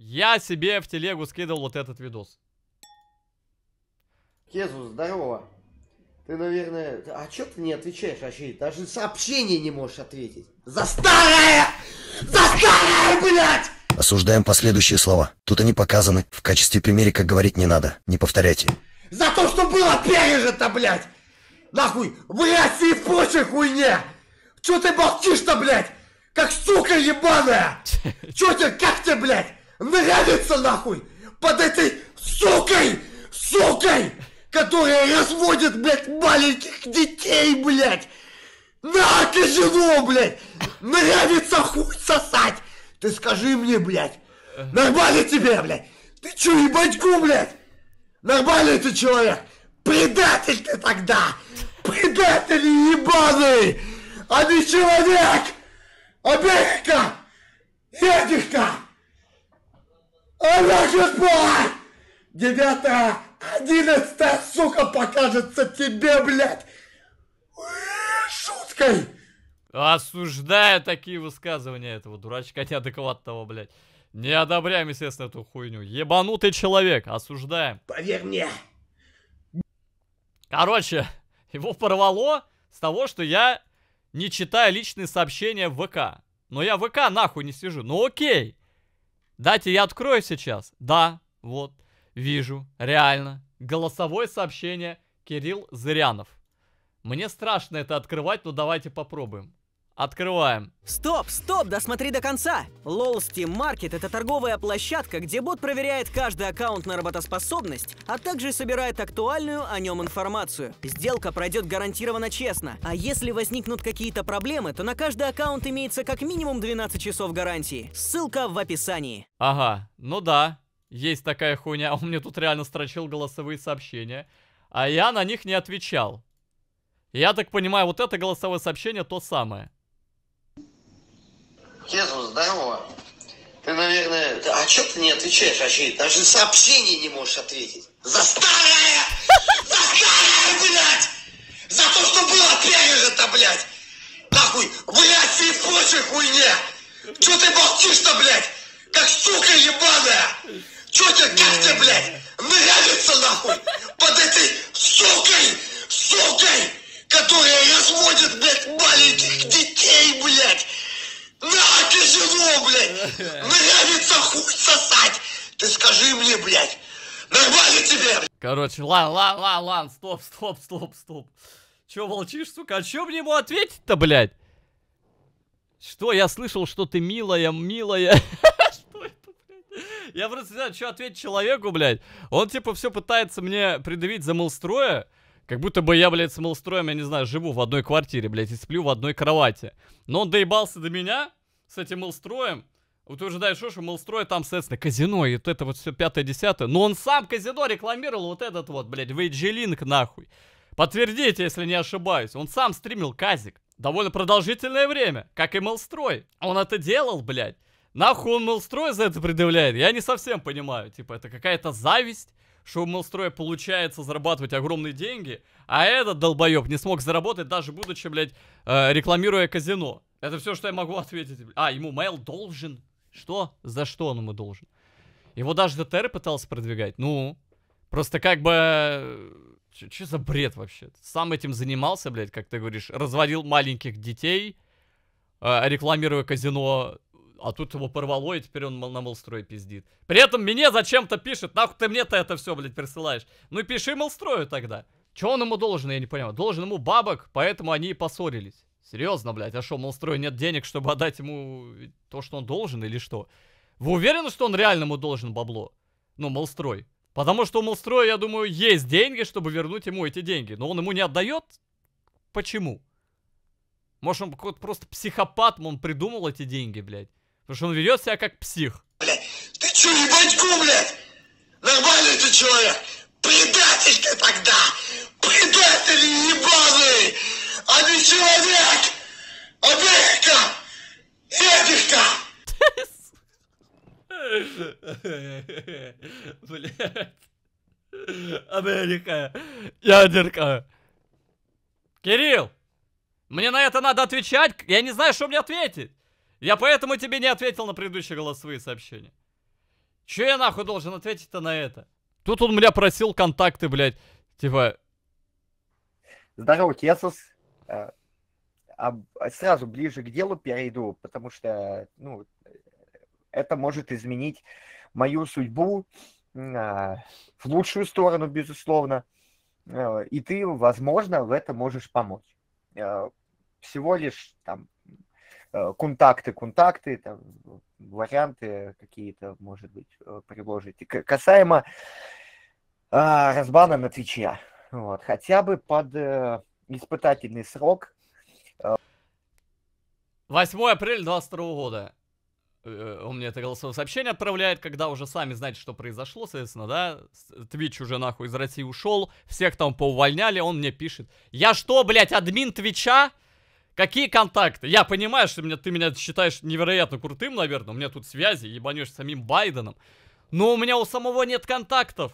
Я себе в телегу скидывал вот этот видос. Кезу, здорово. Ты, наверное... А чё ты не отвечаешь вообще? Даже сообщение не можешь ответить. За старое! За старое, блядь! Осуждаем последующие слова. Тут они показаны. В качестве примера, как говорить не надо. Не повторяйте. За то, что было пережито, блядь! Нахуй! В России в прочей хуйне! Чё ты молчишь-то, блядь? Как сука ебаная! Чё тебе, как тебе, блядь? нравится нахуй под этой сукой, сукой, которая разводит, блядь, маленьких детей, блядь. На казино, блядь! Нравится хуй сосать! Ты скажи мне, блядь, нормально тебе, блядь? Ты чё, ебаньку, блядь? Нормальный ты человек? Предатель ты тогда! Предатель ебаный! А не человек! Америка! Эдика! А наша школа! Девятая, одиннадцатая, сука, покажется тебе, блядь! Шуткой! Осуждаю такие высказывания этого дурачка неадекватного, блядь. Не одобряем, естественно, эту хуйню. Ебанутый человек, осуждаем. Поверь мне. Короче, его порвало с того, что я не читаю личные сообщения в ВК. Но я в ВК нахуй не сижу. Ну окей. Дайте я открою сейчас. Да, вот, вижу, реально. Голосовое сообщение Кирилл Зырянов. Мне страшно это открывать, но давайте попробуем. Открываем. Стоп, стоп, досмотри до конца! LOL Steam Market – это торговая площадка, где бот проверяет каждый аккаунт на работоспособность, а также собирает актуальную о нем информацию. Сделка пройдет гарантированно честно, а если возникнут какие-то проблемы, то на каждый аккаунт имеется как минимум 12 часов гарантии. Ссылка в описании. Ага, ну да, есть такая хуйня. Он мне тут реально строчил голосовые сообщения, а я на них не отвечал. Я так понимаю, вот это голосовое сообщение то самое. Кезус, здорово. Ты, наверное... Ты, а что ты не отвечаешь, Ачей? Даже сообщение не можешь ответить. За старое! За старое, блядь! За то, что было пережито, блядь! Нахуй! Блядь, ты прочей хуйне! Чё ты молчишь-то, блядь? Как сука ебаная! Чё тебе, как тебе, блядь? Нравится, нахуй! Под этой Короче, ладно, ладно, ладно, ладно, стоп, стоп, стоп, стоп. Чё молчишь, сука? А чё мне ему ответить-то, блядь? Что, я слышал, что ты милая, милая. Что это, блядь? Я просто не знаю, что ответить человеку, блядь. Он, типа, все пытается мне предъявить за молстроя. Как будто бы я, блядь, с Малстроем, я не знаю, живу в одной квартире, блядь, и сплю в одной кровати. Но он доебался до меня с этим Малстроем. А утверждаешь, что Мелстрой там, соответственно, казино, и вот это вот все пятое-десятое. Но он сам казино рекламировал вот этот вот, блядь, Вейджилинг нахуй. Подтвердите, если не ошибаюсь. Он сам стримил казик. Довольно продолжительное время, как и Мелстрой. Он это делал, блядь. Нахуй он Мелстрой за это предъявляет? Я не совсем понимаю. Типа, это какая-то зависть, что у Мелстроя получается зарабатывать огромные деньги, а этот долбоёб не смог заработать, даже будучи, блядь, э, рекламируя казино. Это все, что я могу ответить. А, ему Мэл должен что? За что он ему должен? Его даже ДТР пытался продвигать. Ну, просто как бы... Э, что за бред вообще? Сам этим занимался, блядь, как ты говоришь. Разводил маленьких детей, э, рекламируя казино. А тут его порвало, и теперь он на Молстрой пиздит. При этом мне зачем-то пишет. Нахуй ты мне-то это все, блядь, присылаешь? Ну и пиши Молстрою тогда. Чего он ему должен, я не понимаю. Должен ему бабок, поэтому они и поссорились. Серьезно, блядь, а что, Монстрой нет денег, чтобы отдать ему то, что он должен или что? Вы уверены, что он реально ему должен бабло? Ну, Молстрой. Потому что у Молстроя, я думаю, есть деньги, чтобы вернуть ему эти деньги. Но он ему не отдает? Почему? Может, он какой-то просто психопат, он придумал эти деньги, блядь. Потому что он ведет себя как псих. Блядь, ты чё, ебаньку, блядь? Нормальный ты человек? Предатель ты тогда! Предатель ебаный! а не человек! Овечка! Федюшка! Блять. Америка. Ядерка. Кирилл, мне на это надо отвечать. Я не знаю, что мне ответить. Я поэтому тебе не ответил на предыдущие голосовые сообщения. Че я нахуй должен ответить-то на это? Тут он меня просил контакты, блядь. Типа... Здорово, Кесос. Э, сразу ближе к делу перейду, потому что ну, это может изменить мою судьбу а, в лучшую сторону, безусловно. Э, и ты, возможно, в этом можешь помочь. Э, всего лишь там контакты, контакты, там, варианты какие-то, может быть, предложить. Касаемо разбана на Твиче. Вот, хотя бы под испытательный срок. 8 апреля 22 года. Он э, э, мне это голосовое сообщение отправляет, когда уже сами знаете, что произошло, соответственно, да. Твич уже нахуй из России ушел, всех там поувольняли, он мне пишет. Я что, блядь, админ Твича? Какие контакты? Я понимаю, что меня, ты меня считаешь невероятно крутым, наверное, у меня тут связи, ебанешь самим Байденом. Но у меня у самого нет контактов.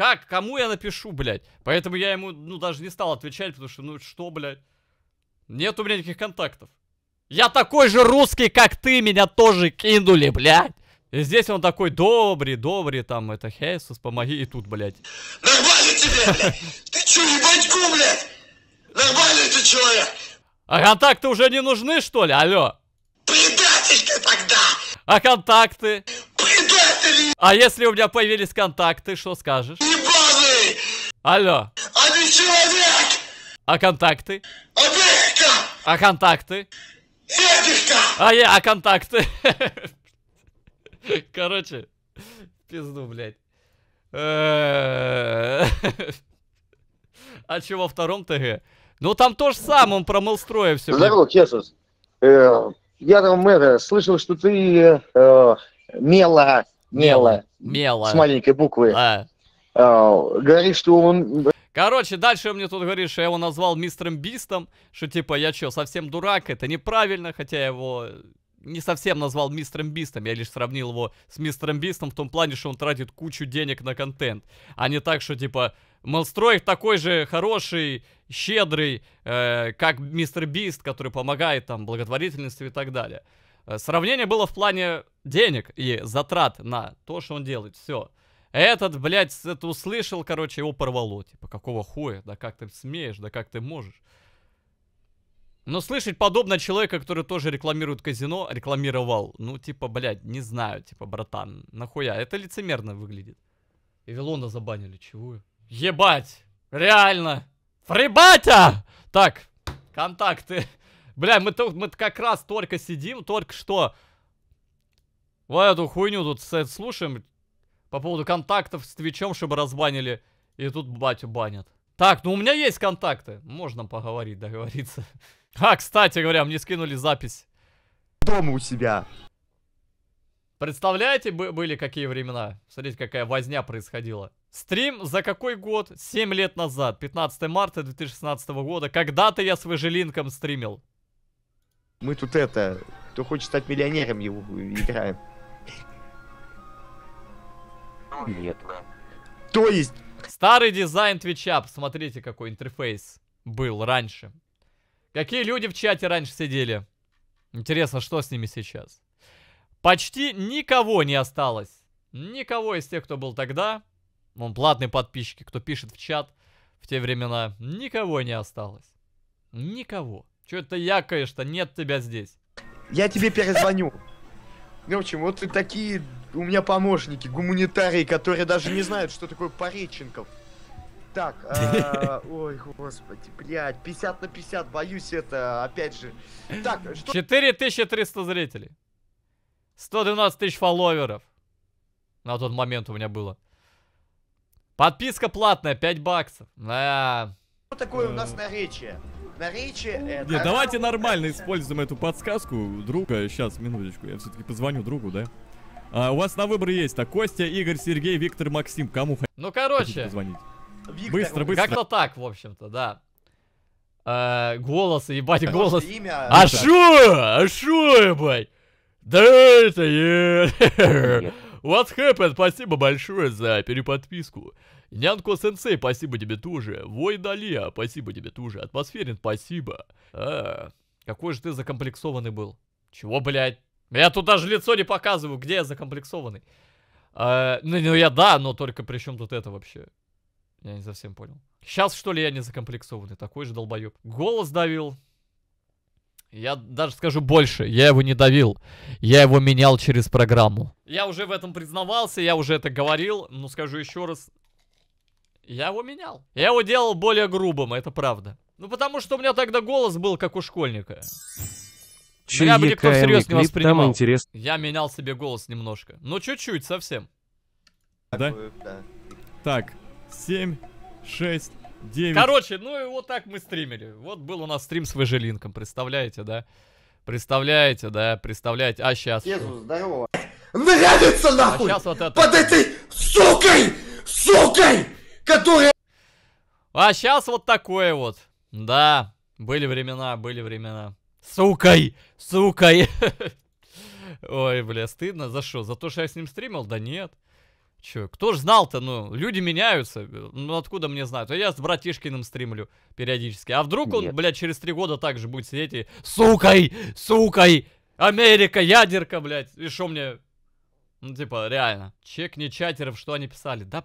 Как? Кому я напишу, блядь? Поэтому я ему, ну, даже не стал отвечать, потому что, ну, что, блядь? Нет у меня никаких контактов. Я такой же русский, как ты, меня тоже кинули, блядь. И здесь он такой добрый, добрый, там, это, Хейсус, помоги, и тут, блядь. Нормально тебе, блядь? Ты чё, ебаньку, блядь? Нормальный ты человек? А контакты уже не нужны, что ли? Алло. Предатель ты тогда! А контакты? А если у меня появились контакты, что скажешь? Ебаный! Алло. А ты человек! А контакты? Овечка! А контакты? Дедушка! А я, а контакты? Короче, пизду, блядь. Э, а чего во втором ТГ? Ну там то же самое, он промыл строя все. Здорово, Чесус. Э, я там это, слышал, что ты э, мела Мела. Мела. С маленькой буквы. А. А, говорит, что он... Короче, дальше он мне тут говорит, что я его назвал мистером Бистом, что типа я что, совсем дурак, это неправильно, хотя я его не совсем назвал мистером Бистом, я лишь сравнил его с мистером Бистом в том плане, что он тратит кучу денег на контент, а не так, что типа Монстроик такой же хороший, щедрый, э, как мистер Бист, который помогает там благотворительности и так далее. Э, сравнение было в плане денег и затрат на то, что он делает. Все. Этот, блядь, это услышал, короче, его порвало. Типа, какого хуя? Да как ты смеешь? Да как ты можешь? Но слышать подобно человека, который тоже рекламирует казино, рекламировал, ну, типа, блядь, не знаю, типа, братан, нахуя? Это лицемерно выглядит. Эвелона забанили, чего? Ебать! Реально! Фрибатя! Так, контакты. Бля, мы, мы как раз только сидим, только что... Вот эту хуйню тут слушаем. По поводу контактов с Твичом, чтобы разбанили. И тут батю банят. Так, ну у меня есть контакты. Можно поговорить, договориться. А, кстати говоря, мне скинули запись. Дома у себя. Представляете, были какие времена? Смотрите, какая возня происходила. Стрим за какой год? 7 лет назад, 15 марта 2016 года. Когда-то я с Выжилинком стримил. Мы тут это, кто хочет стать миллионером, его играем. нет. То есть... Старый дизайн Твича, посмотрите, какой интерфейс был раньше. Какие люди в чате раньше сидели? Интересно, что с ними сейчас? Почти никого не осталось. Никого из тех, кто был тогда. Вон, платные подписчики, кто пишет в чат в те времена. Никого не осталось. Никого. Че это якаешь-то? Нет тебя здесь. Я тебе перезвоню. В общем, вот и такие у меня помощники, гуманитарии, которые даже не знают, что такое Пореченков. Так, э, ой, господи, блядь, 50 на 50, боюсь это, опять же. Так, что... 4300 зрителей. 112 тысяч фолловеров. На тот момент у меня было. Подписка платная, 5 баксов. Да. Что такое у э. нас наречие? Наречи это... Нет, давайте нормально э, используем эту подсказку друга. Сейчас, минуточку, я все-таки позвоню другу, да? А, у вас на выбор есть, так, Костя, Игорь, Сергей, Виктор, Максим, кому Ну, короче. Позвонить? Виктор, быстро, быстро. Как-то так, в общем-то, да. А, голос, ебать, голос. Имя... А э, шо? А шо, ебать? Да это... я. What happened? Спасибо большое за переподписку. Нянко-сенсей, спасибо тебе тоже. Войдалия, спасибо тебе тоже. Атмосферин, спасибо. А, какой же ты закомплексованный был. Чего, блядь? Я тут даже лицо не показываю, где я закомплексованный. А, ну, ну, я да, но только при чем тут это вообще? Я не совсем понял. Сейчас, что ли, я не закомплексованный? Такой же долбоеб. Голос давил. Я даже скажу больше, я его не давил, я его менял через программу. Я уже в этом признавался, я уже это говорил, но скажу еще раз, я его менял. Я его делал более грубым, это правда. Ну, потому что у меня тогда голос был, как у школьника. Чьи меня бы никто всерьез не воспринимал. Там интерес... Я менял себе голос немножко. Ну, чуть-чуть, совсем. Да? да? Так, 7, 6, 9. Короче, ну и вот так мы стримили. Вот был у нас стрим с Вежелинком. представляете, да? Представляете, да, представляете. А сейчас... Езу, здорово. Нравится а нахуй! А сейчас вот это... Под этой сукой! Сукой! которые... А сейчас вот такое вот. Да, были времена, были времена. Сукой, сукой. Ой, бля, стыдно. За что? За то, что я с ним стримил? Да нет. Че, кто ж знал-то, ну, люди меняются, ну, откуда мне знать? А я с братишкиным стримлю периодически. А вдруг он, бля, через три года также будет сидеть и «Сукой! Сукой! Америка! Ядерка, блядь!» И что мне? Ну, типа, реально, чек не чатеров, что они писали. Да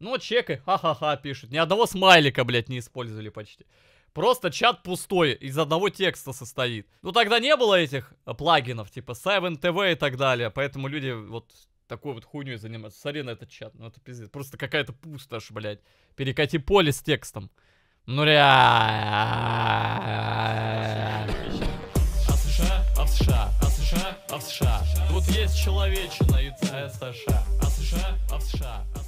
ну, чекай, ха-ха-ха, пишут. Ни одного смайлика, блядь, не использовали почти. Просто чат пустой, из одного текста состоит. Ну, тогда не было этих э, плагинов, типа 7TV и так далее, поэтому люди вот такой вот хуйней занимаются. Смотри на этот чат, ну это пиздец. Просто какая-то пустошь, блядь. Перекати поле с текстом. Ну реально. А США, а США, а США, а США. Тут есть человечина и США. А США, а США, а